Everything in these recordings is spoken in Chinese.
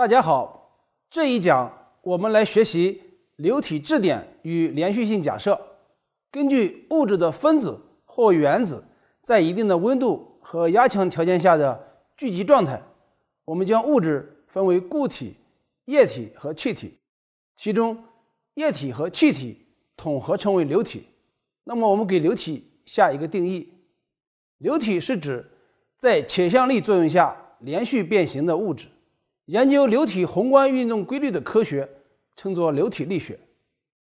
大家好，这一讲我们来学习流体质点与连续性假设。根据物质的分子或原子在一定的温度和压强条件下的聚集状态，我们将物质分为固体、液体和气体。其中，液体和气体统合称为流体。那么，我们给流体下一个定义：流体是指在切向力作用下连续变形的物质。研究流体宏观运动规律的科学称作流体力学，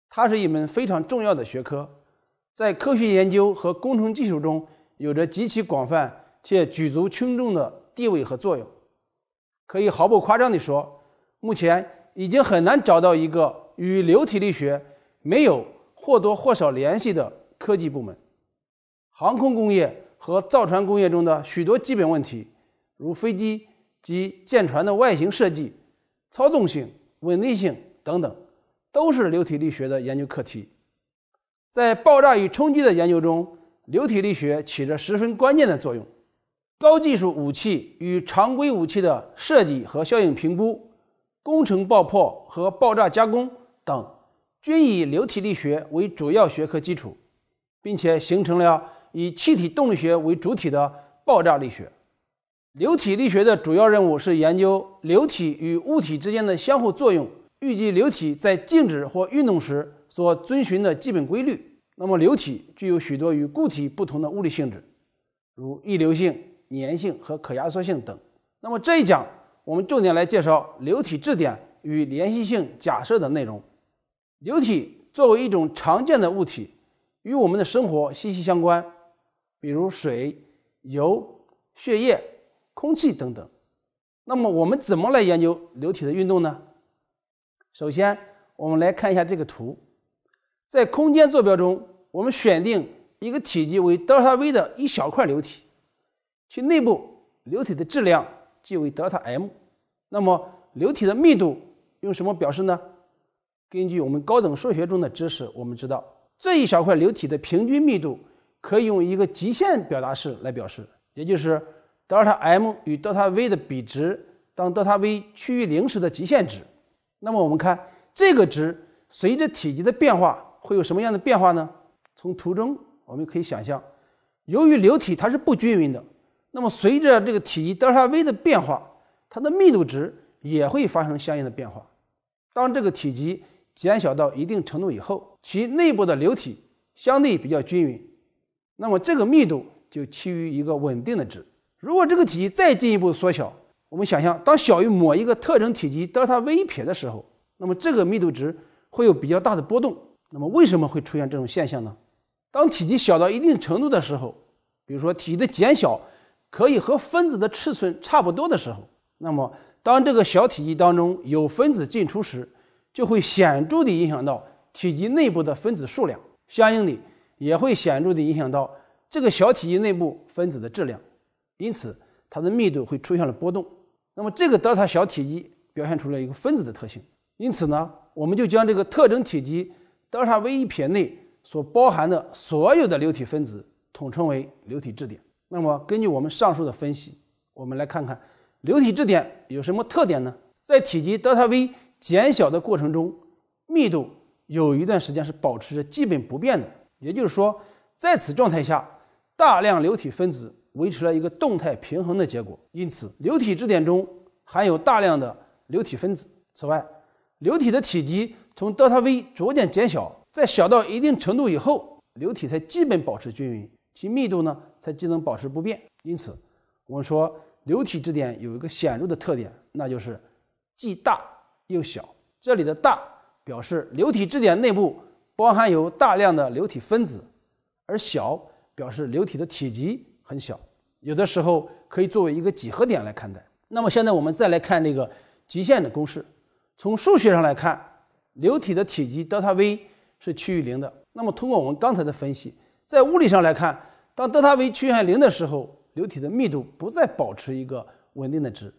它是一门非常重要的学科，在科学研究和工程技术中有着极其广泛且举足轻重的地位和作用。可以毫不夸张地说，目前已经很难找到一个与流体力学没有或多或少联系的科技部门。航空工业和造船工业中的许多基本问题，如飞机。及舰船的外形设计、操纵性、稳定性等等，都是流体力学的研究课题。在爆炸与冲击的研究中，流体力学起着十分关键的作用。高技术武器与常规武器的设计和效应评估、工程爆破和爆炸加工等，均以流体力学为主要学科基础，并且形成了以气体动力学为主体的爆炸力学。流体力学的主要任务是研究流体与物体之间的相互作用，预计流体在静止或运动时所遵循的基本规律。那么，流体具有许多与固体不同的物理性质，如溢流性、粘性和可压缩性等。那么这一讲，我们重点来介绍流体质点与连续性假设的内容。流体作为一种常见的物体，与我们的生活息息相关，比如水、油、血液。空气等等。那么我们怎么来研究流体的运动呢？首先，我们来看一下这个图。在空间坐标中，我们选定一个体积为德尔塔 V 的一小块流体，其内部流体的质量即为德尔塔 M。那么流体的密度用什么表示呢？根据我们高等数学中的知识，我们知道这一小块流体的平均密度可以用一个极限表达式来表示，也就是。德尔塔 m 与德尔塔 v 的比值，当德尔塔 v 趋于零时的极限值。那么我们看这个值随着体积的变化会有什么样的变化呢？从图中我们可以想象，由于流体它是不均匀的，那么随着这个体积德尔塔 v 的变化，它的密度值也会发生相应的变化。当这个体积减小到一定程度以后，其内部的流体相对比较均匀，那么这个密度就趋于一个稳定的值。如果这个体积再进一步缩小，我们想象当小于某一个特征体积德尔塔 V 一撇的时候，那么这个密度值会有比较大的波动。那么为什么会出现这种现象呢？当体积小到一定程度的时候，比如说体积的减小可以和分子的尺寸差不多的时候，那么当这个小体积当中有分子进出时，就会显著地影响到体积内部的分子数量，相应的也会显著地影响到这个小体积内部分子的质量。因此，它的密度会出现了波动。那么，这个德尔塔小体积表现出了一个分子的特性。因此呢，我们就将这个特征体积德尔塔 v 一撇内所包含的所有的流体分子统称为流体质点。那么，根据我们上述的分析，我们来看看流体质点有什么特点呢？在体积德尔塔 v 减小的过程中，密度有一段时间是保持着基本不变的。也就是说，在此状态下，大量流体分子。维持了一个动态平衡的结果，因此流体质点中含有大量的流体分子。此外，流体的体积从 delta V 逐渐减小，在小到一定程度以后，流体才基本保持均匀，其密度呢才既能保持不变。因此，我们说流体质点有一个显著的特点，那就是既大又小。这里的大表示流体质点内部包含有大量的流体分子，而小表示流体的体积。很小，有的时候可以作为一个几何点来看待。那么现在我们再来看这个极限的公式。从数学上来看，流体的体积德塔 V 是趋于零的。那么通过我们刚才的分析，在物理上来看，当德塔 V 趋向零的时候，流体的密度不再保持一个稳定的值，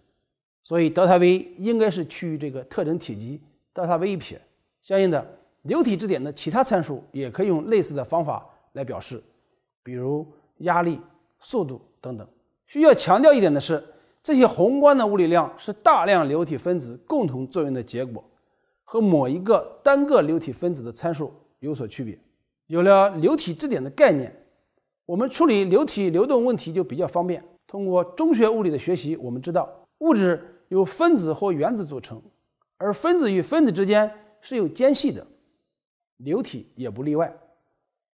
所以德塔 V 应该是趋于这个特征体积德塔 V 一撇。相应的流体质点的其他参数也可以用类似的方法来表示，比如压力。速度等等，需要强调一点的是，这些宏观的物理量是大量流体分子共同作用的结果，和某一个单个流体分子的参数有所区别。有了流体质点的概念，我们处理流体流动问题就比较方便。通过中学物理的学习，我们知道物质由分子或原子组成，而分子与分子之间是有间隙的，流体也不例外。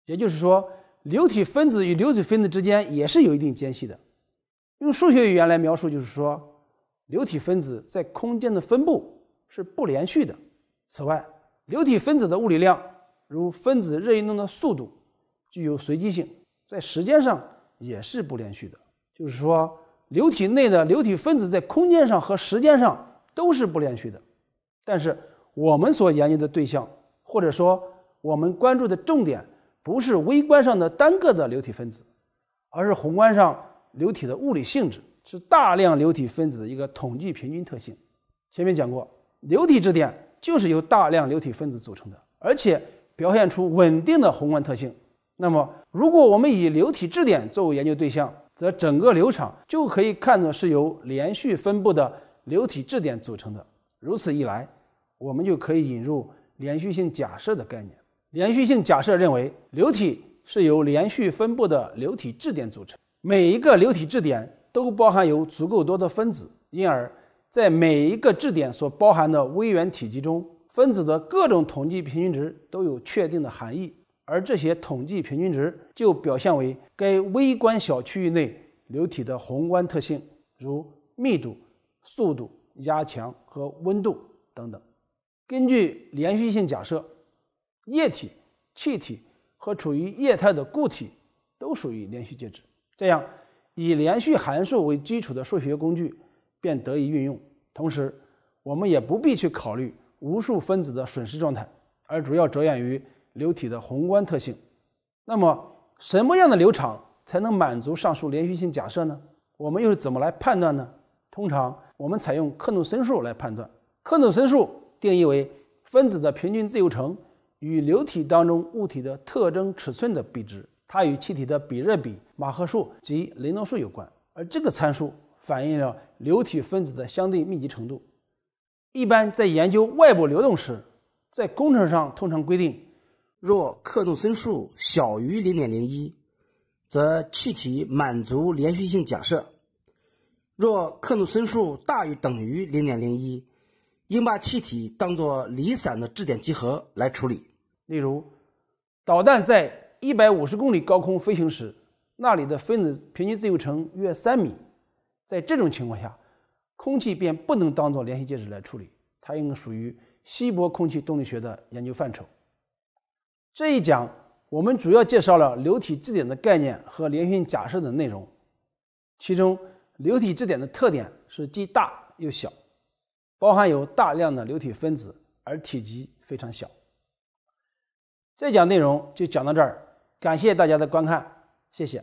也就是说。流体分子与流体分子之间也是有一定间隙的。用数学语言来描述，就是说，流体分子在空间的分布是不连续的。此外，流体分子的物理量，如分子热运动的速度，具有随机性，在时间上也是不连续的。就是说，流体内的流体分子在空间上和时间上都是不连续的。但是，我们所研究的对象，或者说我们关注的重点。不是微观上的单个的流体分子，而是宏观上流体的物理性质是大量流体分子的一个统计平均特性。前面讲过，流体质点就是由大量流体分子组成的，而且表现出稳定的宏观特性。那么，如果我们以流体质点作为研究对象，则整个流场就可以看作是由连续分布的流体质点组成的。如此一来，我们就可以引入连续性假设的概念。连续性假设认为，流体是由连续分布的流体质点组成，每一个流体质点都包含有足够多的分子，因而，在每一个质点所包含的微元体积中，分子的各种统计平均值都有确定的含义，而这些统计平均值就表现为该微观小区域内流体的宏观特性，如密度、速度、压强和温度等等。根据连续性假设。液体、气体和处于液态的固体都属于连续介质。这样，以连续函数为基础的数学工具便得以运用。同时，我们也不必去考虑无数分子的损失状态，而主要着眼于流体的宏观特性。那么，什么样的流场才能满足上述连续性假设呢？我们又是怎么来判断呢？通常，我们采用克努森数来判断。克努森数定义为分子的平均自由程。与流体当中物体的特征尺寸的比值，它与气体的比热比、马赫数及雷诺数有关，而这个参数反映了流体分子的相对密集程度。一般在研究外部流动时，在工程上通常规定，若克努森数小于零点零一，则气体满足连续性假设；若克努森数大于等于零点零一，应把气体当作离散的质点集合来处理。例如，导弹在一百五十公里高空飞行时，那里的分子平均自由程约三米。在这种情况下，空气便不能当做连续介质来处理，它应属于稀薄空气动力学的研究范畴。这一讲，我们主要介绍了流体质点的概念和连续假设的内容。其中，流体质点的特点是既大又小，包含有大量的流体分子，而体积非常小。这讲内容就讲到这儿，感谢大家的观看，谢谢。